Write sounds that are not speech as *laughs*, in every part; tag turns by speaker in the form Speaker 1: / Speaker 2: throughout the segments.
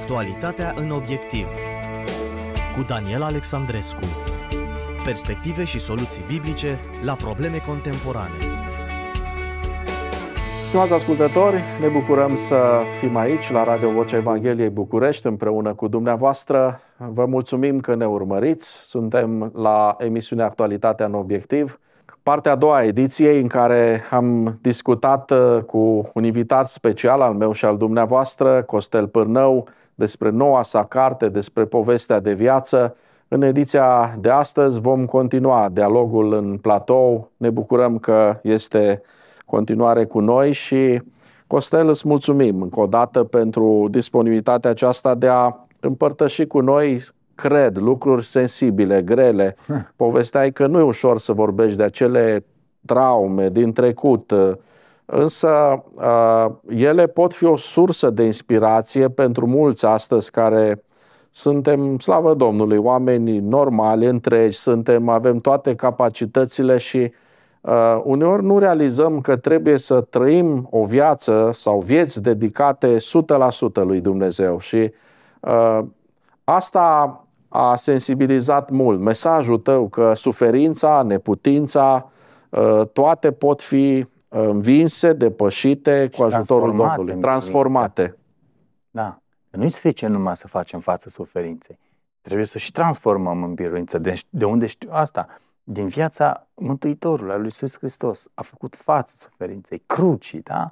Speaker 1: Actualitatea în obiectiv cu Daniel Alexandrescu Perspective și soluții biblice la probleme contemporane
Speaker 2: Stimați ascultători, ne bucurăm să fim aici la Radio Vocea Evangheliei București împreună cu dumneavoastră. Vă mulțumim că ne urmăriți. Suntem la emisiunea Actualitatea în obiectiv partea a doua a ediției în care am discutat uh, cu un invitat special al meu și al dumneavoastră, Costel Pârnău, despre noua sa carte, despre povestea de viață. În ediția de astăzi vom continua dialogul în platou. Ne bucurăm că este continuare cu noi și Costel, îți mulțumim încă o dată pentru disponibilitatea aceasta de a împărtăși cu noi, cred, lucruri sensibile, grele. Povesteai că nu e ușor să vorbești de acele traume din trecut, însă ele pot fi o sursă de inspirație pentru mulți astăzi care suntem, slavă Domnului, oameni normali, întregi, suntem, avem toate capacitățile și uh, uneori nu realizăm că trebuie să trăim o viață sau vieți dedicate 100% lui Dumnezeu și uh, asta a sensibilizat mult mesajul tău că suferința, neputința, uh, toate pot fi învinse, depășite cu ajutorul Domnului, transformate.
Speaker 1: Da. Nu-i suficient numai să facem față suferinței. Trebuie să și transformăm în biruință. De, de unde știu asta? Din viața Mântuitorului, a lui Iisus Hristos. A făcut față suferinței, crucii, da?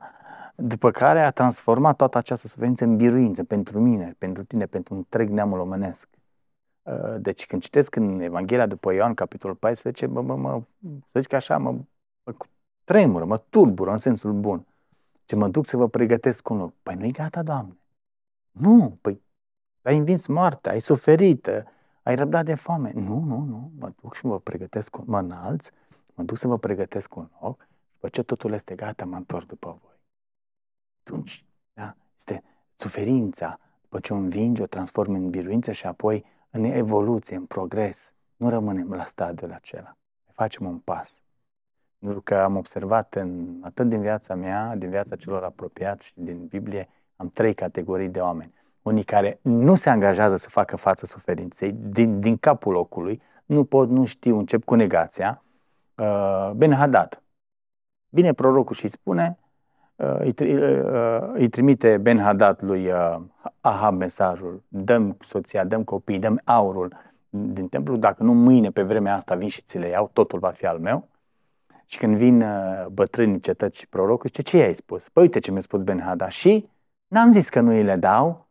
Speaker 1: După care a transformat toată această suferință în biruință pentru mine, pentru tine, pentru întreg neamul omenesc. Ă, deci când citesc în Evanghelia după Ioan, capitolul 14, mă, mă, mă, zic așa, mă tremură, mă tulbură în sensul bun. Ce mă duc să vă pregătesc un loc. Păi nu-i gata, Doamne. Nu, păi ai învins moartea, ai suferit, ai răbdat de foame. Nu, nu, nu, mă duc și mă pregătesc, mă înalț. mă duc să vă pregătesc un loc, după ce totul este gata, mă întorc după voi. Atunci, da, este suferința, după ce o învingi, o transformi în biruință și apoi în evoluție, în progres. Nu rămânem la stadiul acela. Facem un pas. Pentru că am observat în, atât din viața mea, din viața celor apropiați și din Biblie, am trei categorii de oameni. Unii care nu se angajează să facă față suferinței din, din capul locului, nu pot, nu știu, încep cu negația. Uh, ben Hadad. Bine, prorocul și spune, uh, îi, uh, uh, îi trimite Ben Hadad lui uh, Ahab mesajul, dăm soția, dăm copii, dăm aurul din templu, dacă nu mâine pe vremea asta vin și ți le iau, totul va fi al meu. Și când vin uh, bătrânii cetăți și prorocul, zice, ce i-ai spus? Păi uite ce mi-a spus Ben Hada? Și n-am zis că nu îi le dau,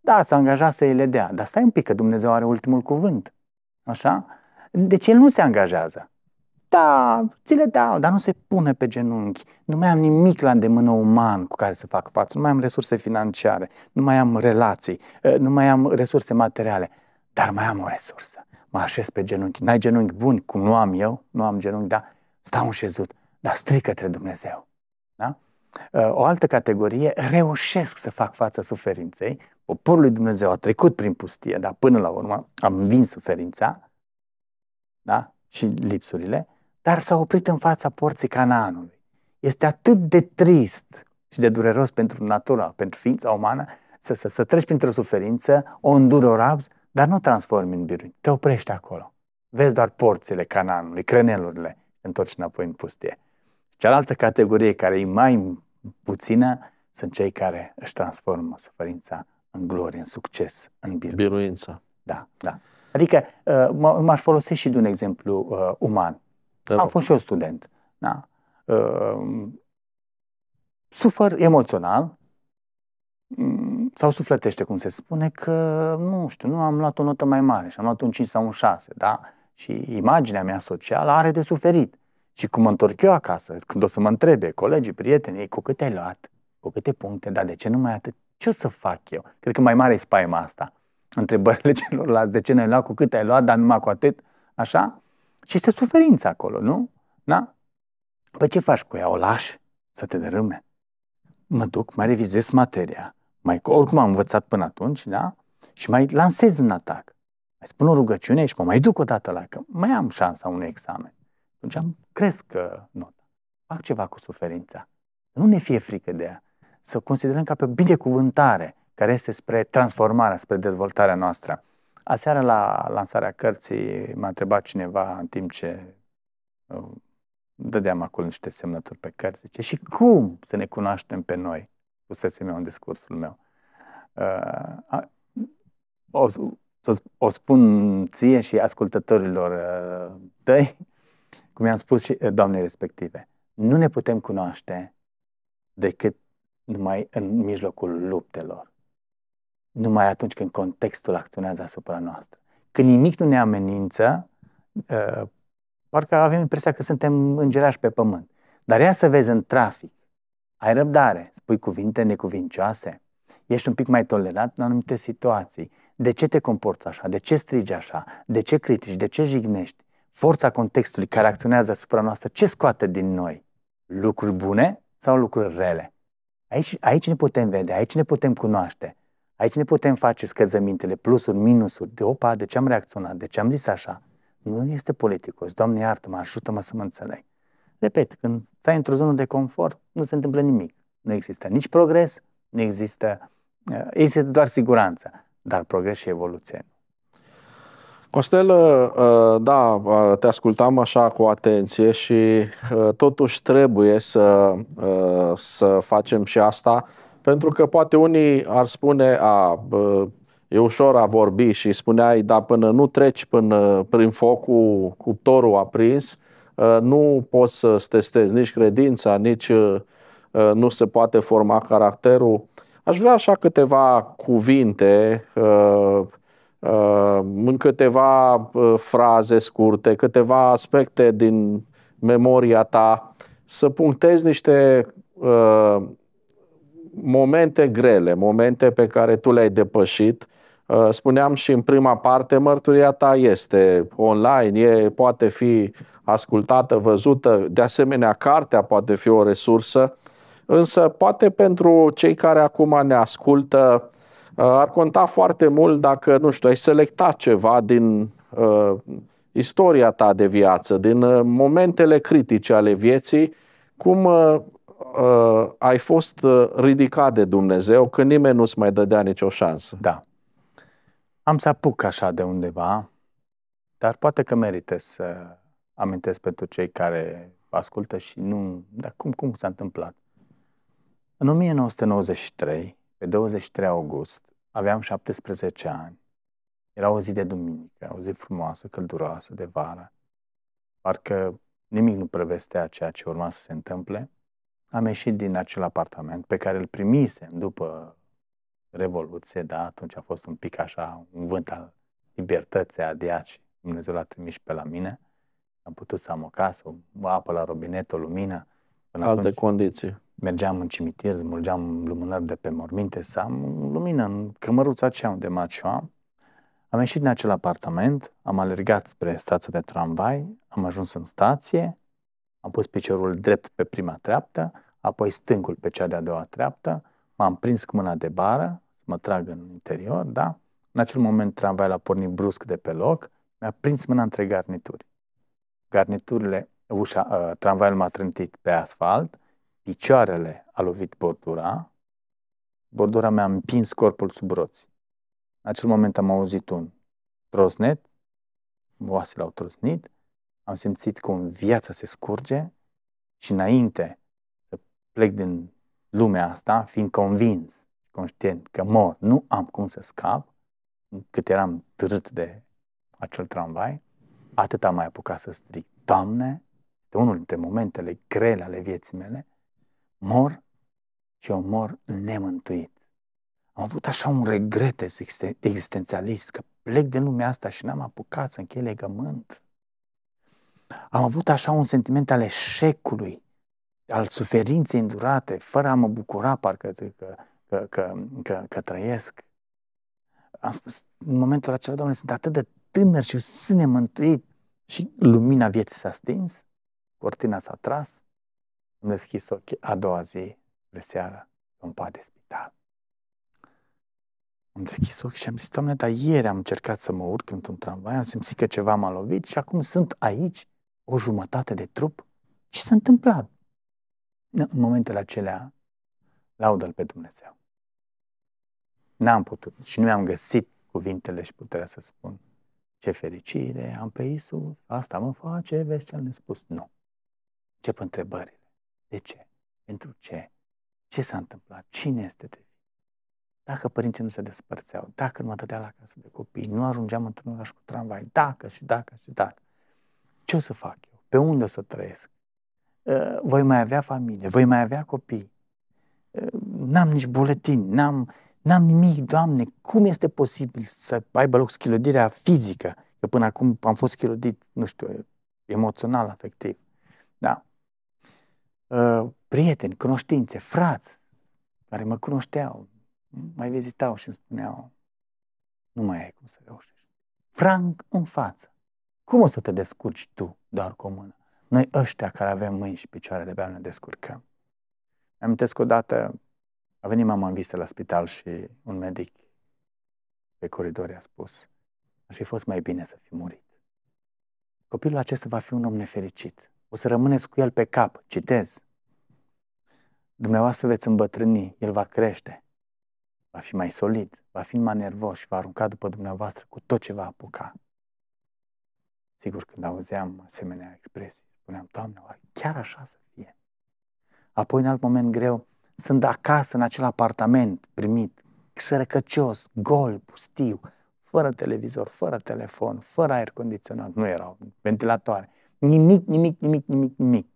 Speaker 1: da, s-a angajat să îi le dea, dar stai un pic că Dumnezeu are ultimul cuvânt. Așa? Deci el nu se angajează. Da, ți le dau, dar nu se pune pe genunchi. Nu mai am nimic la îndemână uman cu care să fac față. Nu mai am resurse financiare, nu mai am relații, uh, nu mai am resurse materiale. Dar mai am o resursă. Mă așez pe genunchi. N-ai genunchi buni, cum nu am eu, nu am genunchi, dar stau înșezut, dar stric către Dumnezeu. Da? Ă, o altă categorie, reușesc să fac față suferinței. Poporul lui Dumnezeu a trecut prin pustie, dar până la urmă am învins suferința da? și lipsurile, dar s-a oprit în fața porții Canaanului. Este atât de trist și de dureros pentru natura, pentru ființa umană, să, să, să treci printr-o suferință, o înduri, o dar nu transformi în birui. Te oprești acolo. Vezi doar porțile Canaanului, crenelurile, întorci înapoi în pustie. Cealaltă categorie care e mai puțină sunt cei care își transformă suferința în glorie, în succes, în biruință. biruință. Da, da. Adică uh, m-aș folosi și de un exemplu uh, uman. Te Am fost și eu student. Da. Uh, sufăr emoțional mm, sau sufletește, cum se spune, că, nu știu, nu am luat o notă mai mare și am luat un 5 sau un 6, da? și imaginea mea socială are de suferit. Și cum mă întorc eu acasă, când o să mă întrebe colegii, prietenii, cu câte ai luat, cu câte puncte, dar de ce numai atât? Ce o să fac eu? Cred că mai mare e spaima asta. Întrebările *laughs* celorlalți, de ce ne-ai luat, cu cât ai luat, dar numai cu atât, așa? Și este suferință acolo, nu? Da? Păi ce faci cu ea? O lași să te dărâme? Mă duc, mai revizuiesc materia, mai, oricum am învățat până atunci, da? Și mai lansez un atac spun o rugăciune și mă mai duc o dată la că mai am șansa unui examen. Atunci am cresc uh, nota. Fac ceva cu suferința. Nu ne fie frică de ea. Să o considerăm ca pe binecuvântare care este spre transformarea, spre dezvoltarea noastră. Aseară la lansarea cărții m-a întrebat cineva în timp ce uh, dădeam acolo niște semnături pe cărți. Zice, și cum să ne cunoaștem pe noi? Pusesem eu în discursul meu. Uh, a, o, o spun ție și ascultătorilor uh, tăi, cum i-am spus și uh, doamnei respective. Nu ne putem cunoaște decât numai în mijlocul luptelor. Numai atunci când contextul acționează asupra noastră. Când nimic nu ne amenință, uh, parcă avem impresia că suntem îngerași pe pământ. Dar ia să vezi în trafic. Ai răbdare, spui cuvinte necuvincioase, ești un pic mai tolerant în anumite situații. De ce te comporți așa? De ce strigi așa? De ce critici? De ce jignești? Forța contextului care acționează asupra noastră, ce scoate din noi? Lucruri bune sau lucruri rele? Aici, aici ne putem vedea, aici ne putem cunoaște. Aici ne putem face scăzămintele, plusuri, minusuri, de opa, de ce am reacționat, de ce am zis așa. Nu este politicos. Doamne, iartă-mă, ajută-mă să mă înțeleg. Repet, când stai într-o zonă de confort, nu se întâmplă nimic. Nu există nici progres, nu există Există eh, doar siguranța, dar progres și evoluție.
Speaker 2: Costel, eh, eh, da, te ascultam așa cu atenție și totuși trebuie să, să facem și asta, pentru că poate unii ar spune, a, e ușor a vorbi și spuneai, da, până nu treci până prin focul cuptorul aprins, nu poți să-ți testezi nici credința, nici nu se poate forma caracterul. Aș vrea așa câteva cuvinte, uh, uh, în câteva uh, fraze scurte, câteva aspecte din memoria ta, să punctezi niște momente grele, momente pe care tu le-ai depășit. Spuneam și în prima parte, mărturia ta este online, e, poate fi ascultată, văzută, de asemenea, cartea poate fi o resursă. Uh, Însă, poate pentru cei care acum ne ascultă, uh, ar conta foarte mult dacă, nu știu, ai selectat ceva din uh, istoria ta de viață, din uh, momentele critice ale vieții, cum uh, uh, ai fost uh, ridicat de Dumnezeu când nimeni nu-ți mai dădea nicio șansă. Da.
Speaker 1: Am să apuc așa de undeva, dar poate că merită să amintesc pentru cei care ascultă și nu... Dar cum, cum s-a întâmplat? În 1993, pe 23 august, aveam 17 ani. Era o zi de duminică, o zi frumoasă, călduroasă, de vară. Parcă nimic nu prevestea ceea ce urma să se întâmple. Am ieșit din acel apartament pe care îl primisem după Revoluție, da, atunci a fost un pic așa un vânt al libertății adiaci. Dumnezeu l-a trimis pe la mine. Am putut să am o casă, o apă la robinet, o lumină. Până Alte atunci, condiții mergeam în cimitir, smulgeam lumânări de pe morminte, să am lumină în cămăruța aceea unde mă Am ieșit din acel apartament, am alergat spre stația de tramvai, am ajuns în stație, am pus piciorul drept pe prima treaptă, apoi stângul pe cea de-a doua treaptă, m-am prins cu mâna de bară, să mă trag în interior, da? În acel moment tramvaiul a pornit brusc de pe loc, mi-a prins mâna între garnituri. Garniturile, ușa, uh, tramvaiul m-a trântit pe asfalt, picioarele a lovit bordura, bordura mi-a împins corpul sub roți. În acel moment am auzit un trosnet, oasele au trosnit, am simțit cum viața se scurge și înainte să plec din lumea asta, fiind convins, conștient că mor, nu am cum să scap, cât eram târât de acel tramvai, atât am mai apucat să stric Doamne, este unul dintre momentele grele ale vieții mele, mor și eu mor nemântuit. Am avut așa un regret existențialist că plec de lumea asta și n-am apucat să închei legământ. Am avut așa un sentiment al eșecului, al suferinței îndurate, fără a mă bucura parcă că, că, că, că, că trăiesc. Am spus, în momentul acela, Doamne, sunt atât de tânăr și sunt nemântuit. Și lumina vieții s-a stins, cortina s-a tras, am deschis ochii a doua zi, de seară, un pat de spital. Am deschis ochii și am zis, Doamne, dar ieri am încercat să mă urc într-un tramvai, am simțit că ceva m-a lovit și acum sunt aici, o jumătate de trup. Ce s-a întâmplat? În momentele acelea, laudă-L pe Dumnezeu. N-am putut și nu mi-am găsit cuvintele și puterea să spun ce fericire am pe Isus, asta mă face, vezi ce am spus. Nu. Ce întrebări de ce? Pentru ce? Ce s-a întâmplat? Cine este de vină? Dacă părinții nu se despărțeau, dacă nu mă dădea la casă de copii, nu ajungeam într-un oraș cu tramvai, dacă și dacă și dacă. Ce o să fac eu? Pe unde o să trăiesc? Uh, voi mai avea familie, voi mai avea copii. Uh, n-am nici buletin, n-am, n-am nimic, Doamne, cum este posibil să aibă loc schilodirea fizică? Că până acum am fost schilodit, nu știu, emoțional, afectiv. Da? Uh, prieteni, cunoștințe, frați care mă cunoșteau, mai vizitau și îmi spuneau, nu mai ai cum să reușești. Frank, în față. Cum o să te descurci tu doar cu o mână? Noi ăștia care avem mâini și picioare de bea ne descurcăm. Amintesc odată, a venit mama în vizită la spital și un medic pe coridor i-a spus, ar fi fost mai bine să fi murit. Copilul acesta va fi un om nefericit o să rămâneți cu el pe cap. Citez. Dumneavoastră veți îmbătrâni, el va crește, va fi mai solid, va fi mai nervos și va arunca după dumneavoastră cu tot ce va apuca. Sigur, când auzeam asemenea expresii, spuneam, Doamne, oare chiar așa să fie? Apoi, în alt moment greu, sunt acasă în acel apartament primit, sărăcăcios, gol, pustiu, fără televizor, fără telefon, fără aer condiționat, nu erau ventilatoare, Nimic, nimic, nimic, nimic, nimic.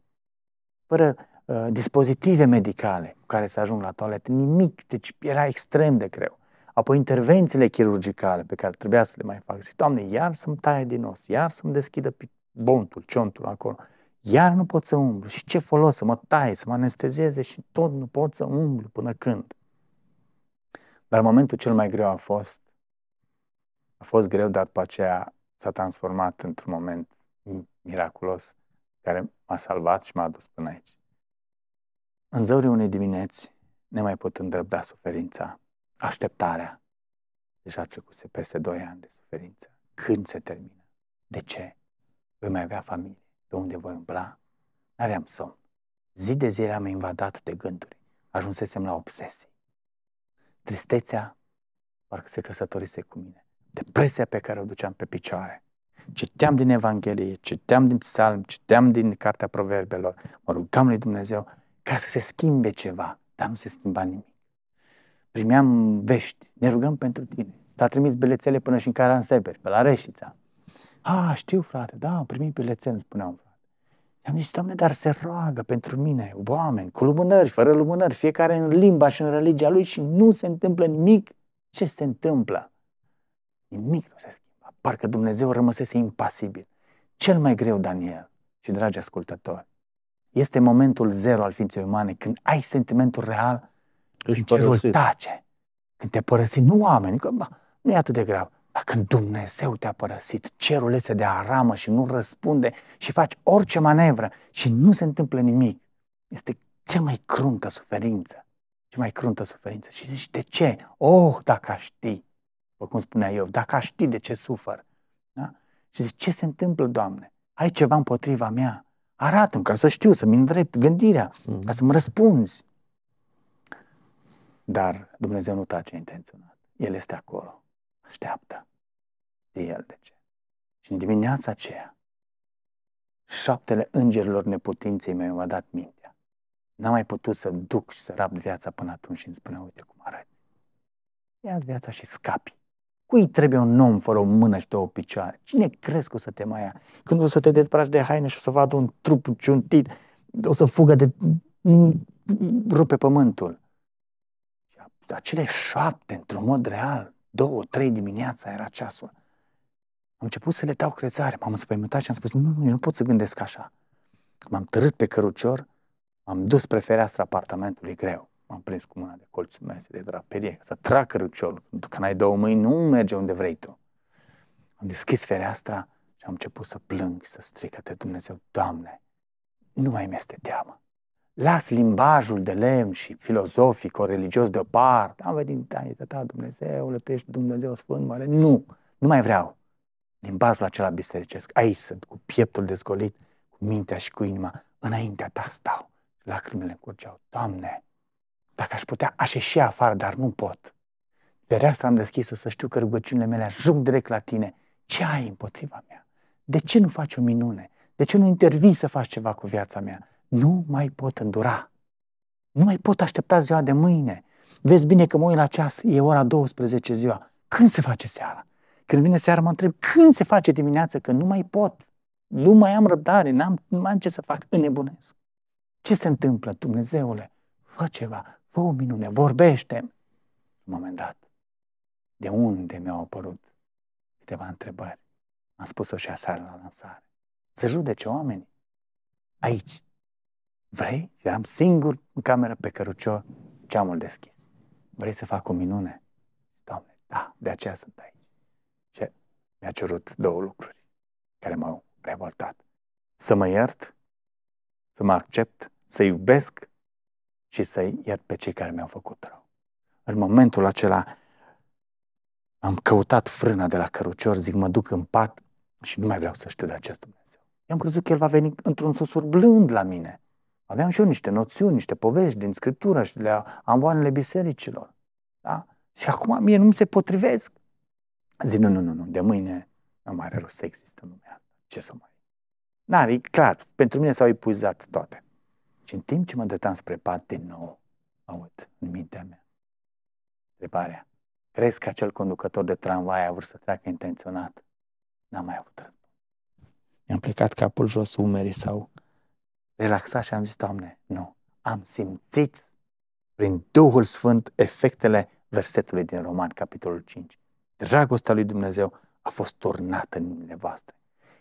Speaker 1: Fără uh, dispozitive medicale cu care să ajung la toaletă, nimic. Deci era extrem de greu. Apoi intervențiile chirurgicale pe care trebuia să le mai fac. Zic, Doamne, iar să-mi taie din os, iar să-mi deschidă bontul, ciontul acolo. Iar nu pot să umblu. Și ce folos să mă taie, să mă anestezeze și tot nu pot să umblu până când. Dar momentul cel mai greu a fost, a fost greu, dar după aceea s-a transformat într-un moment miraculos care m-a salvat și m-a adus până aici. În zăurii unei dimineți ne mai pot îndrăbda suferința, așteptarea. Deja trecuse peste doi ani de suferință. Când se termină? De ce? Voi mai avea familie. Pe unde voi umbla? N-aveam somn. Zi de zi eram invadat de gânduri. Ajunsesem la obsesii. Tristețea parcă se căsătorise cu mine. Depresia pe care o duceam pe picioare. Citeam din Evanghelie, citeam din Psalm, citeam din Cartea Proverbelor. Mă rugam lui Dumnezeu ca să se schimbe ceva, dar nu se schimba nimic. Primeam vești, ne rugăm pentru tine. S-a trimis bilețele până și în care Caranseber, pe la Reșița. A, știu, frate, da, am primit bilețele, îmi spuneam, frate. am zis, Doamne, dar se roagă pentru mine, oameni, cu lumânări, fără lumânări, fiecare în limba și în religia lui și nu se întâmplă nimic. Ce se întâmplă? Nimic nu se schimbă. Parcă Dumnezeu rămăsese impasibil. Cel mai greu, Daniel și dragi ascultători, este momentul zero al ființei umane, când ai sentimentul real când în cerul tace. Când te părăsi, nu oameni, că ba, nu e atât de grav, dar când Dumnezeu te-a părăsit, cerul este de aramă și nu răspunde și faci orice manevră și nu se întâmplă nimic. Este cea mai cruntă suferință. Cea mai cruntă suferință. Și zici, de ce? Oh, dacă aș ști! după cum spunea Iov, dacă aș ști de ce sufăr. Da? Și zic, ce se întâmplă, Doamne? Ai ceva împotriva mea? Arată-mi ca să știu, să-mi îndrept gândirea, mm-hmm. ca să-mi răspunzi. Dar Dumnezeu nu tace intenționat. El este acolo. Așteaptă. De el de ce. Și în dimineața aceea, șaptele îngerilor neputinței mei mi-au dat mintea. N-am mai putut să duc și să rab viața până atunci și îmi spune, uite cum arăți. ia viața și scapi. Cui trebuie un om fără o mână și două picioare? Cine crezi că o să te mai ia? Când o să te dezbraci de haine și o să vadă un trup ciuntit, o să fugă de... rupe pământul. Acele șapte într-un mod real, două, trei dimineața era ceasul. Am început să le dau crezare, m-am înspăimântat și am spus, nu, nu, eu nu pot să gândesc așa. M-am târât pe cărucior, m-am dus spre fereastra apartamentului greu. M-am prins cu mâna de colțul meu de draperie, să trag căruciorul. Când ai două mâini, nu merge unde vrei tu. Am deschis fereastra și am început să plâng și să strică de Dumnezeu, Doamne, nu mai mi este teamă. Las limbajul de lemn și filozofic, o religios deoparte. Am venit da, e tata, Dumnezeu, tu ești Dumnezeu Sfânt, mare. Nu, nu mai vreau. Limbajul acela bisericesc. Aici sunt, cu pieptul dezgolit, cu mintea și cu inima. Înaintea ta stau. Lacrimile curgeau. Doamne, dacă aș putea, aș ieși afară, dar nu pot. Fereastra am deschis-o să știu că rugăciunile mele ajung direct la tine. Ce ai împotriva mea? De ce nu faci o minune? De ce nu intervii să faci ceva cu viața mea? Nu mai pot îndura. Nu mai pot aștepta ziua de mâine. Vezi bine că mă uit la ceas, e ora 12 ziua. Când se face seara? Când vine seara mă întreb când se face dimineață, că nu mai pot. Nu mai am răbdare, n-am, nu mai am ce să fac, înnebunesc. Ce se întâmplă, Dumnezeule? Fă ceva, Fă o minune, vorbește -mi. moment dat, de unde mi-au apărut câteva întrebări? Am spus-o și aseară la lansare. Să judece oamenii. Aici. Vrei? Eram singur în cameră pe cărucior, ceamul deschis. Vrei să fac o minune? Doamne, da, de aceea sunt aici. Și mi-a cerut două lucruri care m-au revoltat. Să mă iert, să mă accept, să iubesc și să-i iert pe cei care mi-au făcut rău. În momentul acela am căutat frâna de la cărucior, zic, mă duc în pat și nu mai vreau să știu de acest Dumnezeu. I-am crezut că El va veni într-un susur blând la mine. Aveam și eu niște noțiuni, niște povești din Scriptură și de amboanele bisericilor. Da? Și acum mie nu mi se potrivesc. Zic, nu, nu, nu, nu, de mâine nu mai are rost să există lumea. Ce să mai... n e clar, pentru mine s-au epuizat toate. Și în timp ce mă dăteam spre pat, din nou aud în mintea mea întrebarea. Crezi că acel conducător de tramvai a vrut să treacă intenționat? N-am mai avut răspuns. Mi-am plecat capul jos umerii sau relaxat și am zis, Doamne, nu, am simțit prin Duhul Sfânt efectele versetului din Roman, capitolul 5. Dragostea lui Dumnezeu a fost turnată în inimile voastre.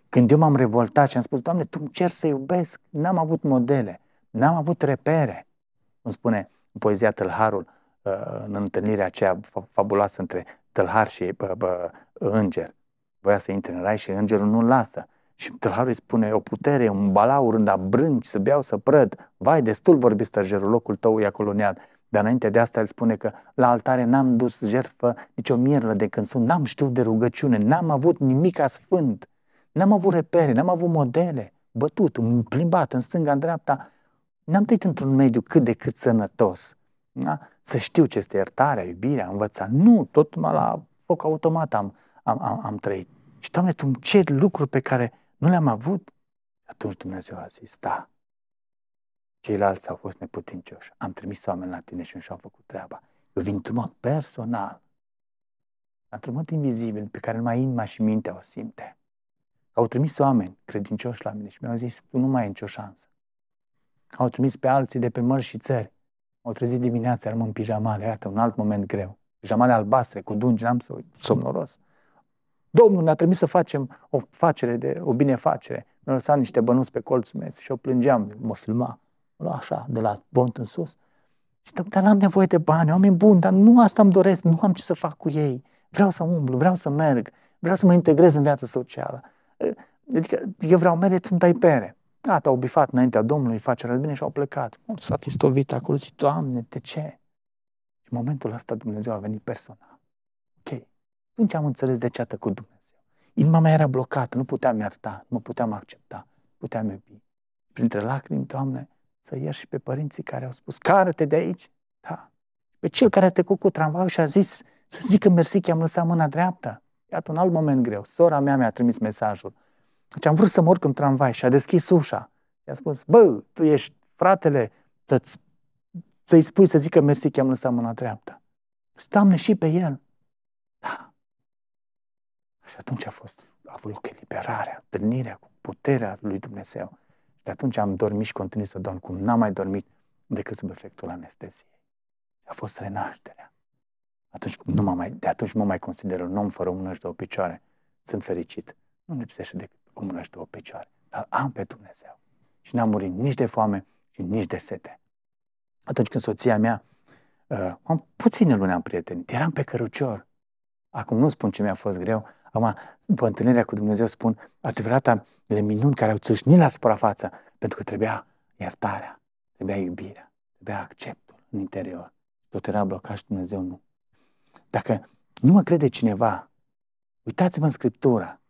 Speaker 1: Când eu m-am revoltat și am spus, Doamne, tu îmi cer să iubesc, n-am avut modele. N-am avut repere. Îmi spune în poezia Tălharul, uh, în întâlnirea aceea fabuloasă între tălhar și bă, bă, înger. Voia să intre în rai și îngerul nu l lasă. Și tălharul îi spune, o putere, un balaur, da brânci, să beau, să prăd. Vai, destul vorbi stăjerul, locul tău e acolo neal. Dar înainte de asta el spune că la altare n-am dus jertfă nicio mierlă de când sunt, n-am știut de rugăciune, n-am avut nimic sfânt, n-am avut repere, n-am avut modele, bătut, plimbat în stânga, în dreapta, N-am trăit într-un mediu cât de cât sănătos. Da? Să știu ce este iertarea, iubirea, învăța. Nu, tot la foc automat am, am, am, am trăit. Și, Doamne, Tu îmi ceri lucruri pe care nu le-am avut? Atunci Dumnezeu a zis, da, ceilalți au fost neputincioși. Am trimis oameni la tine și nu și-au făcut treaba. Eu vin într-un mod personal, într-un mod invizibil, pe care numai inima și mintea o simte. Au trimis oameni credincioși la mine și mi-au zis, tu nu mai ai nicio șansă. Au trimis pe alții de pe mări și țări. Au trezit dimineața, eram în pijamale, iată, un alt moment greu. Pijamale albastre, cu dungi, n-am să uit, somnoros. Domnul ne-a trimis să facem o facere, de, o binefacere. Mi-a lăsat niște bănuți pe colțul meu și o plângeam, mă filma, așa, de la bont în sus. Și dar n-am nevoie de bani, oameni buni, dar nu asta îmi doresc, nu am ce să fac cu ei. Vreau să umblu, vreau să merg, vreau să mă integrez în viața socială. Adică eu vreau mere, tu îmi dai pere. Gata, da, au bifat înaintea Domnului, face bine și au plecat. S-a tistovit acolo, zic, Doamne, de ce? Și în momentul ăsta Dumnezeu a venit personal. Ok. Atunci am înțeles de ce a tăcut Dumnezeu. Inima mea era blocată, nu puteam ierta, nu puteam accepta, puteam iubi. Printre lacrimi, Doamne, să ieși și pe părinții care au spus, care-te de aici? Da. Pe cel care a trecut cu tramvaiul și a zis, să zică mersi că am lăsat mâna dreaptă. Iată un alt moment greu. Sora mea mi-a trimis mesajul. Deci am vrut să mor în tramvai și a deschis ușa. I-a spus, bă, tu ești fratele, să-ți, să-i spui să zică mersi că am lăsat mâna dreaptă. Doamne, și pe el. Da. Și atunci a fost, a avut loc eliberarea, întâlnirea cu puterea lui Dumnezeu. Și de atunci am dormit și continui să dorm cum n-am mai dormit decât sub efectul anesteziei. A fost renașterea. Atunci nu mai, de atunci mă mai consider un om fără un și două picioare. Sunt fericit. Nu lipsește decât cu mână și două picioare. Dar am pe Dumnezeu. Și n-am murit nici de foame și nici de sete. Atunci când soția mea, uh, am puține luni am prietenit, eram pe cărucior. Acum nu spun ce mi-a fost greu, acum după întâlnirea cu Dumnezeu spun adevărata de minuni care au țâșnit la suprafață, pentru că trebuia iertarea, trebuia iubirea, trebuia acceptul în interior. Tot era blocat și Dumnezeu nu. Dacă nu mă crede cineva, uitați-vă în Scriptura.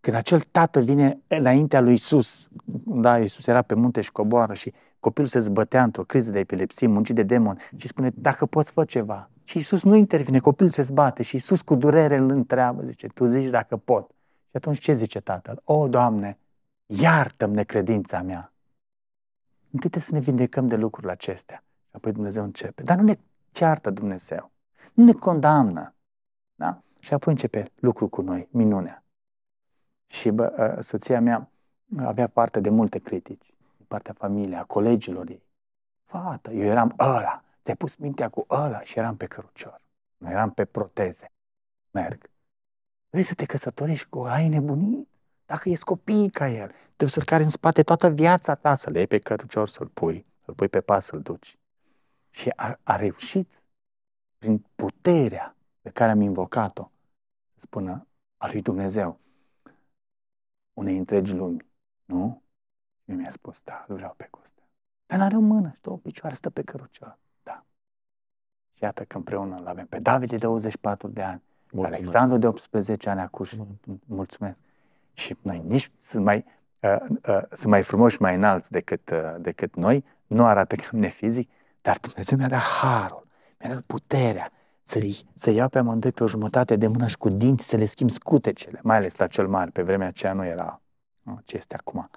Speaker 1: Când acel tată vine înaintea lui Isus, da, Isus era pe munte și coboară și copilul se zbătea într-o criză de epilepsie, muncit de demon și spune, dacă poți fă ceva. Și Isus nu intervine, copilul se zbate și Isus cu durere îl întreabă, zice, tu zici dacă pot. Și atunci ce zice tatăl? O, Doamne, iartă-mi necredința mea. Întâi trebuie să ne vindecăm de lucrurile acestea. apoi Dumnezeu începe. Dar nu ne ceartă Dumnezeu. Nu ne condamnă. Da? Și apoi începe lucrul cu noi, minunea. Și bă, ă, soția mea ă, avea parte de multe critici din partea familiei, a colegilor ei. Fată, eu eram ăla, te ai pus mintea cu ăla și eram pe cărucior. Noi eram pe proteze. Merg. Vrei să te căsătorești cu ai nebunit? Dacă ești copii ca el, trebuie să-l cari în spate toată viața ta, să-l iei pe cărucior, să-l pui, să-l pui pe pas, să-l duci. Și a, a reușit, prin puterea pe care am invocat-o, spună a lui Dumnezeu, unei întregi lumi, nu? Eu mi-a spus, da, vreau pe Costea. Dar n-are o mână și două picioare, stă pe cărucioară. Da. Și iată că împreună îl avem pe David de 24 de ani, mulțumesc. Alexandru de 18 ani acuși, mulțumesc. mulțumesc. Și noi nici sunt mai, uh, uh, sunt mai frumoși și mai înalți decât, uh, decât noi, nu arată că ne fizic, dar Dumnezeu mi-a dat harul, mi-a dat puterea, țării, să ia pe amândoi pe o jumătate de mână și cu dinți să le schimb scutecele, mai ales la cel mare, pe vremea aceea nu era nu, ce este acum.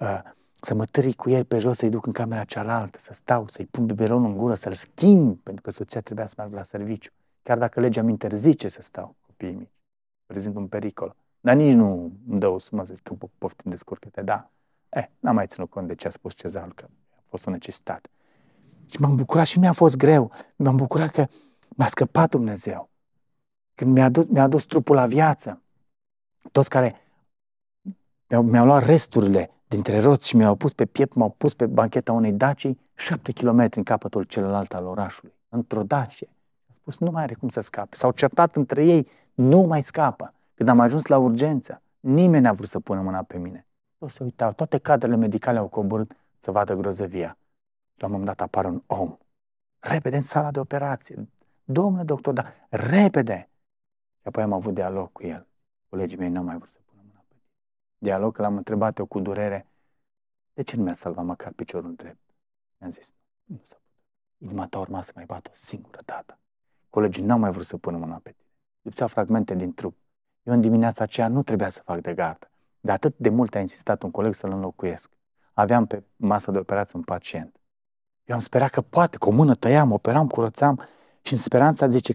Speaker 1: Uh, să mă târi cu el pe jos, să-i duc în camera cealaltă, să stau, să-i pun biberonul în gură, să-l schimb, pentru că soția trebuia să meargă la serviciu. Chiar dacă legea mi interzice să stau copiii mici, prezint un pericol. Dar nici nu îmi dă o sumă să zic că poftim de te da. Eh, n-am mai ținut cont de ce a spus Cezar, că a fost o necesitate. Și m-am bucurat și mi-a fost greu. M-am bucurat că M-a scăpat Dumnezeu. Când mi-a dus, mi-a dus trupul la viață, toți care mi-au, mi-au luat resturile dintre roți și mi-au pus pe piept, m-au pus pe bancheta unei dacii, șapte kilometri în capătul celălalt al orașului, într-o dacie. Au spus, nu mai are cum să scape. S-au certat între ei, nu mai scapă. Când am ajuns la urgență, nimeni n-a vrut să pună mâna pe mine. O să uitau, toate cadrele medicale au coborât să vadă grozăvia. La un moment dat apare un om, repede în sala de operație, Domnule doctor, dar repede! Și apoi am avut dialog cu el. Colegii mei n-au mai vrut să pună mâna pe Dialog că l-am întrebat eu cu durere, de ce nu mi-a salvat măcar piciorul drept? mi a zis, nu s-a putut. Inima ta urma să mai bată o singură dată. Colegii n-au mai vrut să pună mâna pe tine. Lipseau fragmente din trup. Eu în dimineața aceea nu trebuia să fac de gardă. Dar atât de mult a insistat un coleg să-l înlocuiesc. Aveam pe masă de operație un pacient. Eu am sperat că poate, cu o mână tăiam, operam, curățam, și în speranța, zice,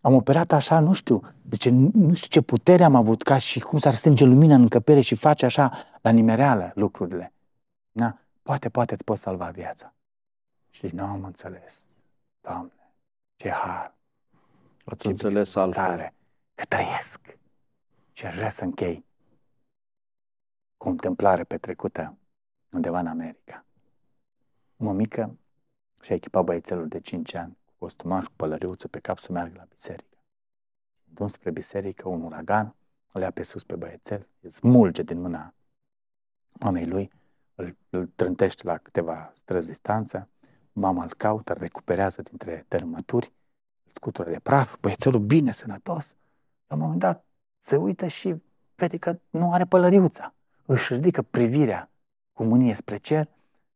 Speaker 1: am operat așa, nu știu, zice, nu știu ce putere am avut, ca și cum s-ar stânge lumina în încăpere și face așa la nimereală lucrurile. Da? Poate, poate îți poți salva viața. Și zici, nu am înțeles. Doamne, ce har. Ați ce înțeles altfel. că trăiesc. Și aș vrea să închei cu o întâmplare petrecută undeva în America. Mămică și-a echipat băiețelul de 5 ani costumaș cu pălăriuță pe cap să meargă la biserică. Dând spre biserică, un uragan îl ia pe sus pe băiețel, îl smulge din mâna mamei lui, îl, îl trântește la câteva străzi distanță, mama îl caută, îl recuperează dintre dărâmături, îl scutură de praf, băiețelul bine, sănătos. La un moment dat se uită și vede că nu are pălăriuța. Își ridică privirea cu mânie spre cer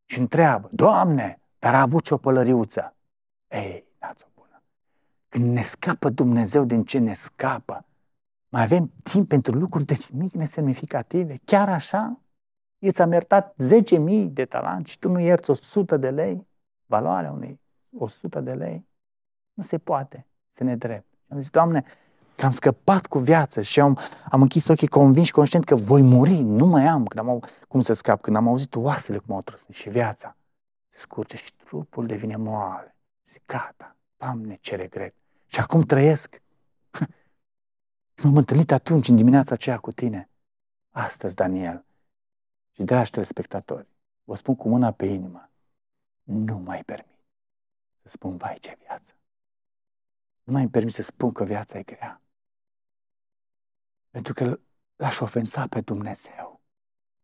Speaker 1: și întreabă, Doamne, dar a avut și o pălăriuță. Ei, viață bună. Când ne scapă Dumnezeu din ce ne scapă, mai avem timp pentru lucruri de nimic nesemnificative. Chiar așa, eu ți-am iertat 10.000 de talanți și tu nu ierți 100 de lei, valoarea unei 100 de lei. Nu se poate să ne drept. Am zis, Doamne, că am scăpat cu viață și am, am închis ochii convins conștient că voi muri, nu mai am, când am, cum să scap, când am auzit oasele cum au trăsit și viața se scurge și trupul devine moale. Zic, gata, Doamne, ce regret. Și acum trăiesc. *laughs* M-am întâlnit atunci, în dimineața aceea cu tine. Astăzi, Daniel. Și dragi telespectatori, vă spun cu mâna pe inimă, nu mai permit să spun, vai ce viață. Nu mai permit să spun că viața e grea. Pentru că l-aș ofensa pe Dumnezeu.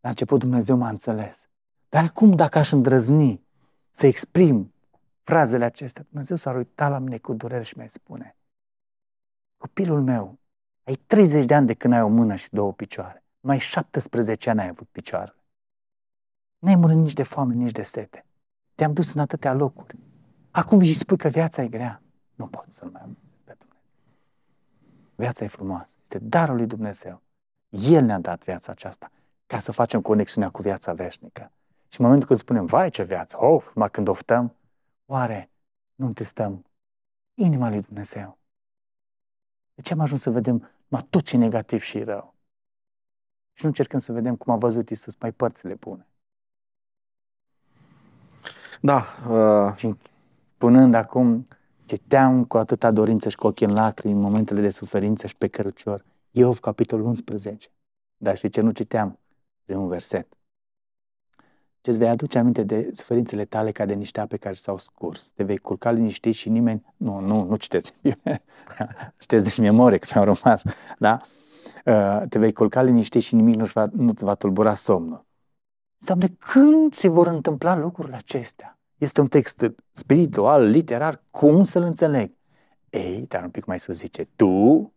Speaker 1: La început Dumnezeu m-a înțeles. Dar cum dacă aș îndrăzni să exprim frazele acestea. Dumnezeu s-ar uita la mine cu durere și mi a spune, copilul meu, ai 30 de ani de când ai o mână și două picioare. Mai 17 ani ai avut picioare. N-ai murit nici de foame, nici de sete. Te-am dus în atâtea locuri. Acum îi spui că viața e grea. Nu pot să-L mai am. pe Dumnezeu. Viața e frumoasă. Este darul lui Dumnezeu. El ne-a dat viața aceasta ca să facem conexiunea cu viața veșnică. Și în momentul când spunem, vai ce viață, of, mai când oftăm, Oare nu testăm inima lui Dumnezeu? De ce am ajuns să vedem numai tot ce negativ și rău? Și nu încercăm să vedem cum a văzut Isus mai părțile bune. Da. Uh... Și spunând acum, citeam cu atâta dorință și cu ochii în lacrimi în momentele de suferință și pe cărucior, Iov, capitolul 11. Dar și ce nu citeam? Primul verset ce îți deci vei aduce aminte de suferințele tale ca de niște ape care s-au scurs. Te vei culca liniștit și nimeni... Nu, nu, nu citeți Biblia. *laughs* citeți din memorie, că mi-am rămas. Da? Uh, te vei culca liniștit și nimic nu va, nu va tulbura somnul. Doamne, când se vor întâmpla lucrurile acestea? Este un text spiritual, literar, cum să-l înțeleg? Ei, dar un pic mai sus zice, tu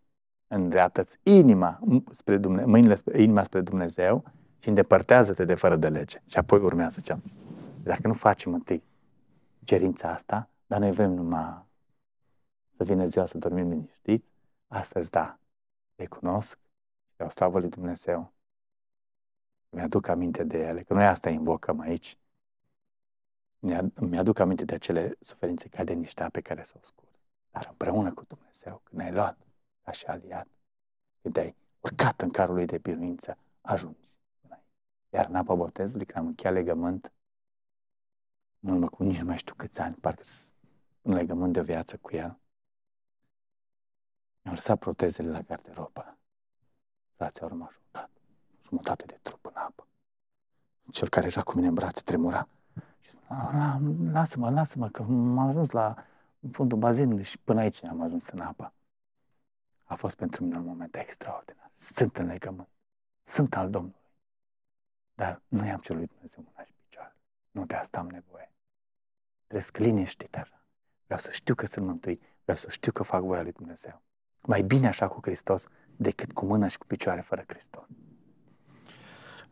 Speaker 1: îndreaptă-ți inima spre Dumnezeu, mâinile spre, inima spre Dumnezeu și îndepărtează-te de fără de lege. Și apoi urmează ce Dacă nu facem întâi cerința asta, dar noi vrem numai să vină ziua să dormim liniștit, astăzi da, le cunosc, dau slavă lui Dumnezeu, mi-aduc aminte de ele, că noi asta invocăm aici, mi-aduc aminte de acele suferințe ca de niște pe care s-au scurs. Dar împreună cu Dumnezeu, când ai luat ca și aliat, când ai urcat în carul lui de biruință, ajungi iar în apa botezului, adică când am încheiat legământ, nu urmă cu nici nu mai știu câți ani, parcă un legământ de viață cu el, mi-am lăsat protezele la garderobă. Frații m-a jucat jumătate de trup în apă. Cel care era cu mine în brațe tremura. Și ah, lasă-mă, lasă-mă, că m-am ajuns la fundul bazinului și până aici am ajuns în apă. A fost pentru mine un moment extraordinar. Sunt în legământ. Sunt al Domnului. Dar nu i-am lui Dumnezeu mâna și picioare. Nu de asta am nevoie. Trebuie să liniștit așa. Vreau să știu că sunt mântuit. Vreau să știu că fac voia lui Dumnezeu. Mai bine așa cu Hristos decât cu mâna și cu picioare fără Hristos.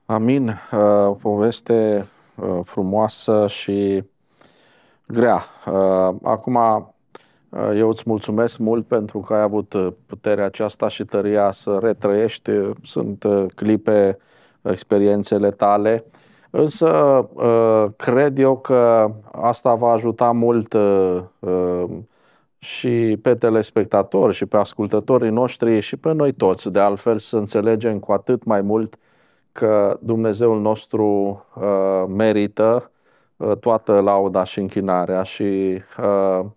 Speaker 2: Amin. O uh, poveste uh, frumoasă și grea. Uh, acum, eu îți mulțumesc mult pentru că ai avut puterea aceasta și tăria să retrăiești. Sunt clipe experiențele tale. Însă, uh, cred eu că asta va ajuta mult uh, uh, și pe telespectatori și pe ascultătorii noștri și pe noi toți, de altfel, să înțelegem cu atât mai mult că Dumnezeul nostru merită toată lauda și închinarea și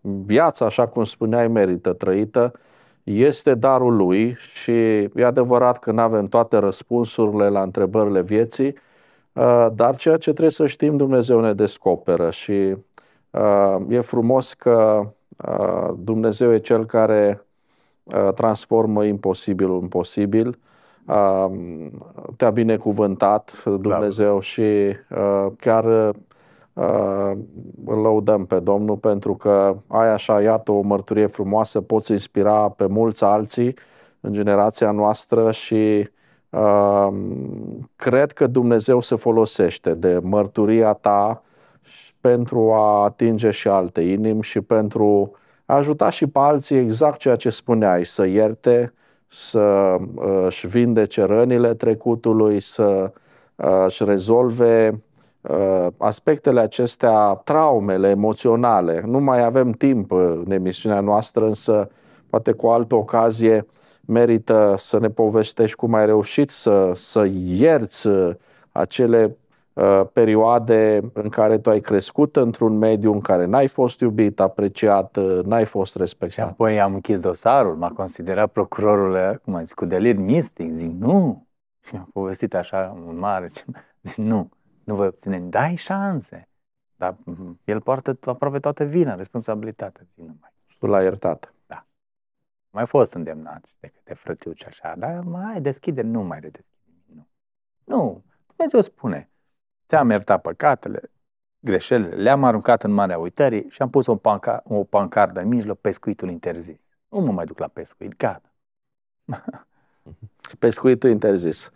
Speaker 2: viața, așa cum spuneai, merită trăită este darul lui și e adevărat că nu avem toate răspunsurile la întrebările vieții, uh, dar ceea ce trebuie să știm Dumnezeu ne descoperă și uh, e frumos că uh, Dumnezeu e cel care transformă imposibilul în posibil. Te-a binecuvântat Dumnezeu Clar. și chiar Uh, îl lăudăm pe Domnul pentru că ai așa, iată, o mărturie frumoasă, poți inspira pe mulți alții în generația noastră și uh, cred că Dumnezeu se folosește de mărturia ta pentru a atinge și alte inimi și pentru a ajuta și pe alții exact ceea ce spuneai, să ierte, să uh, își vindece rănile trecutului, să uh, își rezolve Uh, aspectele acestea, traumele emoționale. Nu mai avem timp uh, în emisiunea noastră, însă poate cu altă ocazie merită să ne povestești cum ai reușit să, să ierți uh, acele perioade în care tu ai crescut într-un mediu în care n-ai fost iubit, apreciat, n-ai fost respectat. Și apoi am închis dosarul, m-a
Speaker 1: considerat procurorul, cum ai zis, cu delir mistic, zic nu. Și am povestit așa un mare, *laughs* zic nu nu voi obține. Dai șanse. Dar mm-hmm, el poartă aproape toată vina, responsabilitatea, ține mai.
Speaker 2: Și tu l-ai iertat. Da.
Speaker 1: Mai fost îndemnat de câte frățiuci așa, dar mai deschide, nu mai redeschide. Nu. Nu. Dumnezeu spune, ți-am iertat păcatele, greșelile, le-am aruncat în marea uitării și am pus o, panca- o pancardă în mijloc pescuitul interzis. Nu mă mai duc la pescuit, gata. Mhm.
Speaker 2: *laughs* pescuitul interzis.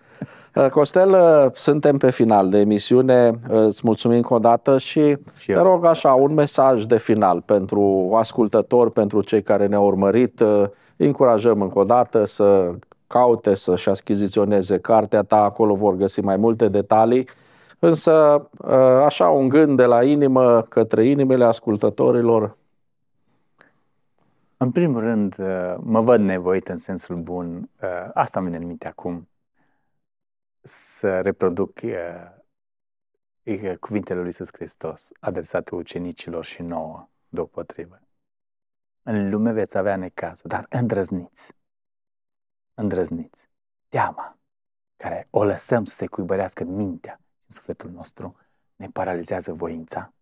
Speaker 2: Uh, Costel, uh, suntem pe final de emisiune, uh, îți mulțumim încă o dată și, și te rog așa, un mesaj de final pentru ascultători, pentru cei care ne-au urmărit. Încurajăm încă o dată să caute, să-și achiziționeze cartea ta, acolo vor găsi mai multe detalii. Însă, așa, un gând de la inimă către inimile ascultătorilor,
Speaker 1: în primul rând, uh, mă văd nevoit în sensul bun, uh, asta îmi vine în minte acum, să reproduc uh, cuvintele lui Iisus Hristos adresate ucenicilor și nouă, deopotrivă. În lume veți avea necazul, dar îndrăzniți. Îndrăzniți. Teama care o lăsăm să se cuibărească mintea în sufletul nostru ne paralizează voința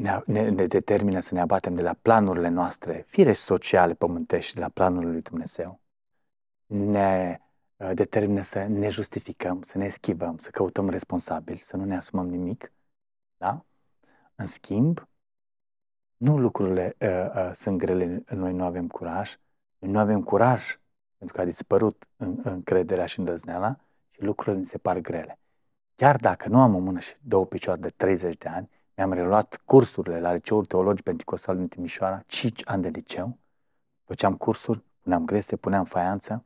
Speaker 1: ne, ne, ne determină să ne abatem de la planurile noastre, fire sociale, pământești, de la planurile lui Dumnezeu. Ne uh, determină să ne justificăm, să ne eschivăm, să căutăm responsabili, să nu ne asumăm nimic. Da? În schimb, nu lucrurile uh, uh, sunt grele, noi nu avem curaj, noi nu avem curaj pentru că a dispărut în, încrederea și îndrăzneala și lucrurile ni se par grele. Chiar dacă nu am o mână și două picioare de 30 de ani, mi-am reluat cursurile la Liceul Teologic Pentecostal din Timișoara, 5 ani de liceu. Făceam cursuri, puneam grese, puneam faianță,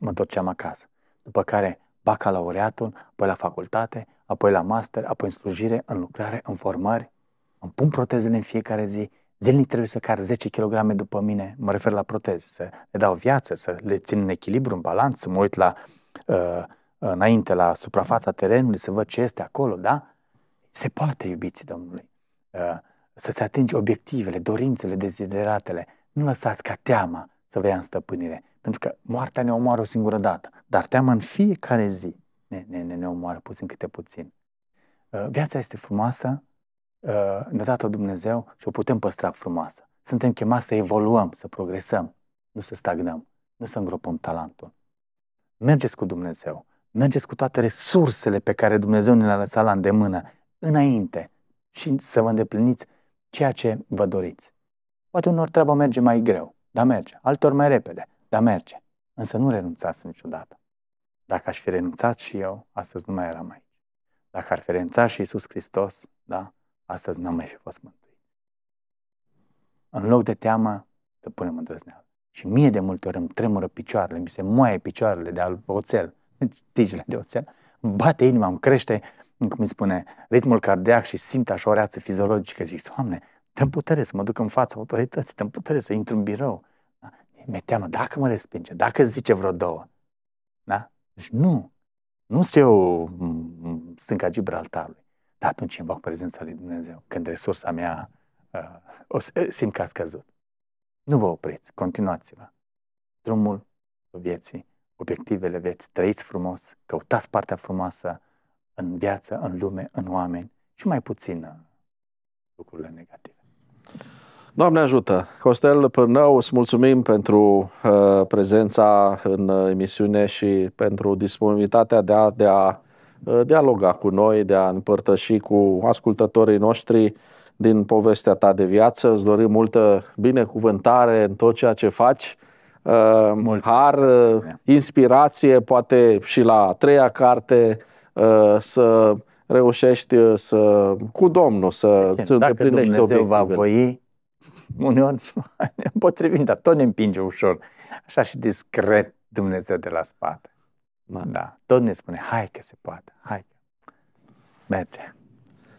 Speaker 1: mă întorceam acasă. După care bacalaureatul, apoi la facultate, apoi la master, apoi în slujire, în lucrare, în formări. Îmi pun protezele în fiecare zi, zilnic trebuie să car 10 kg după mine, mă refer la proteze, să le dau viață, să le țin în echilibru, în balanță, să mă uit la, uh, uh, înainte la suprafața terenului, să văd ce este acolo, da? Se poate, iubiți Domnului, uh, să-ți atingi obiectivele, dorințele, dezideratele. Nu lăsați ca teama să vă ia în stăpânire, pentru că moartea ne omoară o singură dată, dar teama în fiecare zi ne, ne, ne, ne omoară puțin câte puțin. Uh, viața este frumoasă, uh, ne-a dat-o Dumnezeu și o putem păstra frumoasă. Suntem chemați să evoluăm, să progresăm, nu să stagnăm, nu să îngropăm talentul. Mergeți cu Dumnezeu, mergeți cu toate resursele pe care Dumnezeu ne le-a lăsat la îndemână, înainte și să vă îndepliniți ceea ce vă doriți. Poate unor treaba merge mai greu, dar merge, altor mai repede, dar merge. Însă nu renunțați niciodată. Dacă aș fi renunțat și eu, astăzi nu mai eram aici. Dacă ar fi renunțat și Iisus Hristos, da, astăzi n-am mai fi fost mântuit. În loc de teamă, să punem îndrăzneală. Și mie de multe ori îmi tremură picioarele, mi se moaie picioarele de al oțel, *laughs* tigile de oțel, bate inima, îmi crește cum îi spune, ritmul cardiac și simt așa o reacție fiziologică. Zic, Doamne, dă putere să mă duc în fața autorității, dă putere să intru în birou. Da? Mi-e teamă, dacă mă respinge, dacă zice vreo două. Da? Deci nu, nu sunt eu stânca Gibraltarului. Dar atunci invoc prezența lui Dumnezeu, când resursa mea uh, o, uh, simt că a scăzut. Nu vă opriți, continuați-vă. Drumul vieții, obiectivele vieții, trăiți frumos, căutați partea frumoasă, în viață, în lume, în oameni și mai puțin uh, lucrurile
Speaker 2: negative. Doamne ajută! Costel Pârnău, îți mulțumim pentru uh, prezența în emisiune și pentru disponibilitatea de a, de a uh, dialoga cu noi, de a împărtăși cu ascultătorii noștri din povestea ta de viață. Îți dorim multă binecuvântare în tot ceea ce faci. Uh, Har, uh, inspirație, poate și la a treia carte, Uh, să reușești uh, să, cu Domnul să deci, îți îndeplinești Dacă Dumnezeu va voi,
Speaker 1: uneori ne *laughs* potrivim, dar tot ne împinge ușor, așa și discret Dumnezeu de la spate. Da. da. Tot ne spune, hai că se poate, hai că
Speaker 2: merge.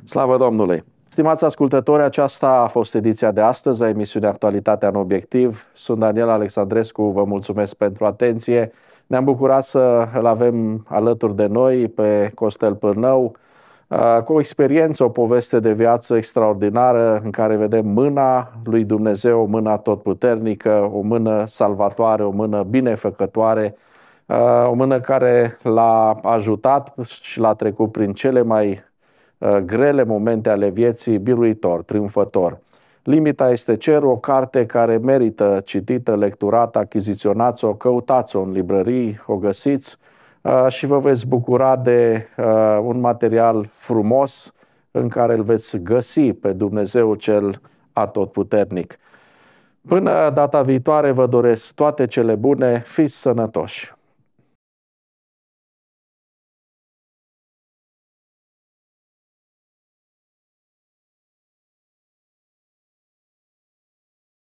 Speaker 2: Slavă Domnului! Stimați ascultători, aceasta a fost ediția de astăzi a emisiunii Actualitatea în Obiectiv. Sunt Daniel Alexandrescu, vă mulțumesc pentru atenție. Ne-am bucurat să îl avem alături de noi pe Costel Pârnău, cu o experiență, o poveste de viață extraordinară în care vedem mâna lui Dumnezeu, o mână totputernică, o mână salvatoare, o mână binefăcătoare, o mână care l-a ajutat și l-a trecut prin cele mai grele momente ale vieții, biruitor, triumfător. Limita este cer, o carte care merită citită, lecturată, achiziționați-o, căutați-o în librării, o găsiți uh, și vă veți bucura de uh, un material frumos în care îl veți găsi pe Dumnezeu cel atotputernic. Până data viitoare vă doresc toate cele bune, fiți sănătoși!